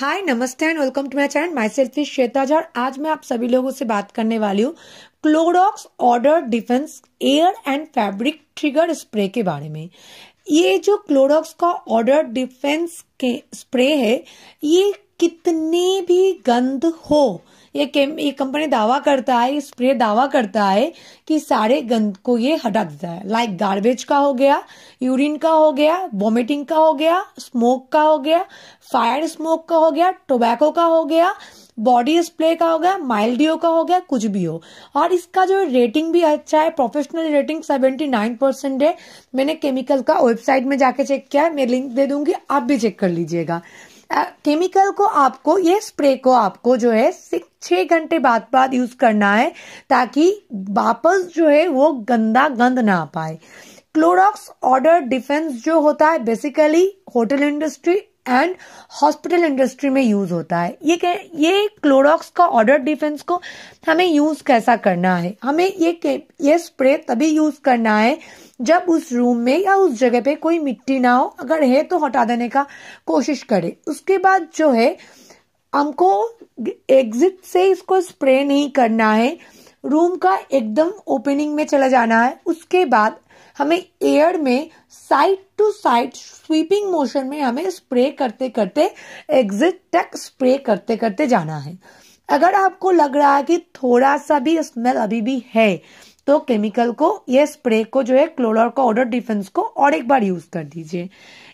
हाय नमस्ते and welcome to my channel my selfie Shweta Shweta's और आज मैं आप सभी लोगों से बात करने वाली हूँ Clorox odour defence air and fabric trigger spray के बारे में ये जो क्लोरॉक्स का ऑर्डर डिफेंस के स्प्रे है ये कितने भी गंद हो ये ये कंपनी दावा करता है ये स्प्रे दावा करता है कि सारे गंद को ये हटा देता है लाइक गार्बेज का हो गया यूरिन का हो गया वॉमिटिंग का हो गया स्मोक का हो गया फायर स्मोक का हो गया टोबैको का हो गया बॉडी स्प्रे का हो गया माइल्डियो का हो गया कुछ भी हो और इसका जो रेटिंग भी अच्छा है professional rating seventy nine percent है मैंने केमिकल का वेबसाइट में जाके चेक किया है मैं लिंक दे दूंगी आप भी चेक कर लीजिएगा केमिकल को आपको ये स्प्रे को आपको जो है छः घंटे बाद बाद यूज़ करना है ताकि वापस जो है वो गंदा गंद ना आ पाए क्लोरॉक्स ऑर्डर डिफेंस जो होता है basically hotel industry and hospital industry में यूज होता है ये कह ये क्लोरॉक्स का ऑर्डर डिफेंस को हमें यूज कैसा करना है हमें ये ये स्प्रे तभी यूज करना है जब उस रूम में या उस जगह पे कोई मिट्टी ना हो अगर है तो हटा देने का कोशिश करें उसके बाद जो है हमको एग्जिट से इसको स्प्रे नहीं करना है रूम का एकदम ओपनिंग में चला जाना है उसके बाद हमें एयर में side to side sweeping motion में हमें स्प्रे करते करते एग्जिट तक स्प्रे करते करते जाना है अगर आपको लग रहा है कि थोड़ा सा भी स्मेल अभी भी है तो केमिकल को यह स्प्रे को जो है क्लोरोर का ऑर्डर डिफेंस को और एक बार यूज कर दीजिए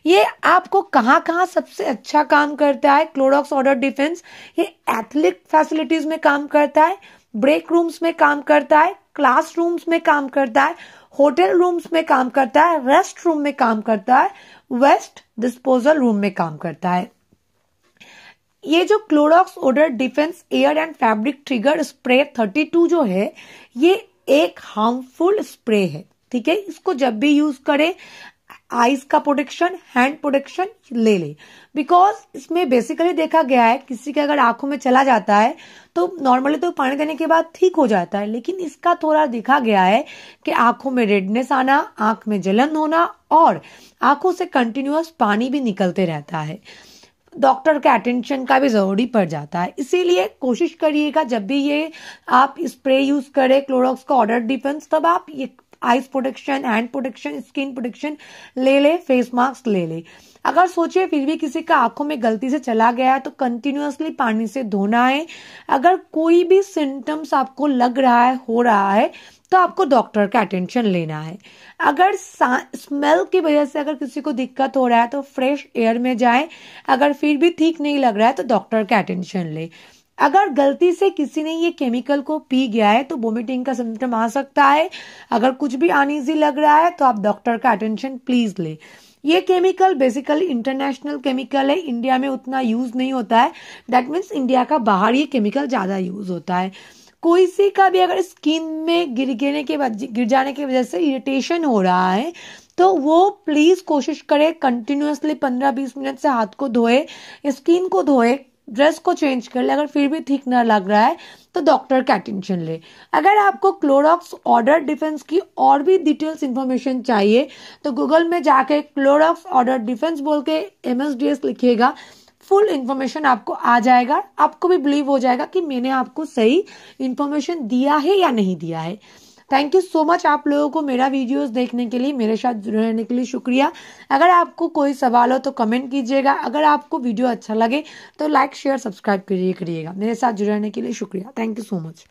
ये आपको कहाँ कहाँ सबसे अच्छा काम करता है क्लोरॉक्स ऑर्डर डिफेंस ये एथलिक फैसिलिटीज में काम करता है ब्रेक रूम्स में काम करता है क्लासरूम्स में काम करता है होटल रूम्स में काम करता है रेस्ट रूम में काम करता है वेस्ट डिस्पोजल रूम में काम करता है ये जो Clorox odour defence air and fabric trigger spray 32 जो है ये एक हार्मफुल स्प्रे है ठीक है इसको जब भी यूज करें आईज का प्रोटेक्शन हैंड प्रोटेक्शन ले ले बिकॉज इसमें बेसिकली देखा गया है किसी के अगर आंखों में चला जाता है तो नॉर्मली तो पानी देने के बाद ठीक हो जाता है लेकिन इसका थोड़ा देखा गया है कि आंखों में रेडनेस आना आंख में जलन होना और आंखों से कंटिन्यूस पानी भी निकलते रहता है डॉक्टर का अटेंशन का भी ज़रूरी पड़ जाता है इसीलिए कोशिश करिएगा जब भी ये आप स्प्रे यूज़ करें क्लोरॉक्स का ऑर्डर डिफेंस तब आप ये eyes protection hand protection skin protection ले ले फेस मास्क ले ले अगर सोचिए फिर भी किसी का आंखों में गलती से चला गया है तो कंटिन्यूसली पानी से धोना है अगर कोई भी सिम्टम्स आपको लग रहा है हो रहा है तो आपको डॉक्टर का अटेंशन लेना है अगर स्मेल की वजह से अगर किसी को दिक्कत हो रहा है तो फ्रेश एयर में जाए अगर फिर भी ठीक नहीं लग रहा है तो डॉक्टर का अटेंशन ले अगर गलती से किसी ने ये केमिकल को पी गया है तो वोमिटिंग का सिम्टम आ सकता है अगर कुछ भी अनइजी लग रहा है तो आप डॉक्टर का अटेंशन प्लीज लें ये केमिकल बेसिकली इंटरनेशनल केमिकल है इंडिया में उतना यूज नहीं होता है दैट मीन्स इंडिया का बाहर ये केमिकल ज़्यादा यूज होता है कोई सी का भी अगर स्किन में गिर गिरने के गिर जाने की वजह से इरिटेशन हो रहा है तो वो प्लीज़ कोशिश करे कंटिन्यूसली पंद्रह बीस मिनट से हाथ को धोए स्किन को धोए ड्रेस को चेंज कर ले अगर फिर भी ठीक ना लग रहा है तो डॉक्टर का अटेंशन ले अगर आपको क्लोरॉक्स ऑर्डर डिफेंस की और भी डिटेल्स इन्फॉर्मेशन चाहिए तो गूगल में जाके क्लोरॉक्स ऑर्डर डिफेंस बोल के एम लिखिएगा फुल इन्फॉर्मेशन आपको आ जाएगा आपको भी बिलीव हो जाएगा कि मैंने आपको सही इन्फॉर्मेशन दिया है या नहीं दिया है थैंक यू सो मच आप लोगों को मेरा वीडियोस देखने के लिए मेरे साथ जुड़े रहने के लिए शुक्रिया अगर आपको कोई सवाल हो तो कमेंट कीजिएगा अगर आपको वीडियो अच्छा लगे तो लाइक शेयर सब्सक्राइब करिए करिएगा मेरे साथ जुड़े रहने के लिए शुक्रिया थैंक यू सो मच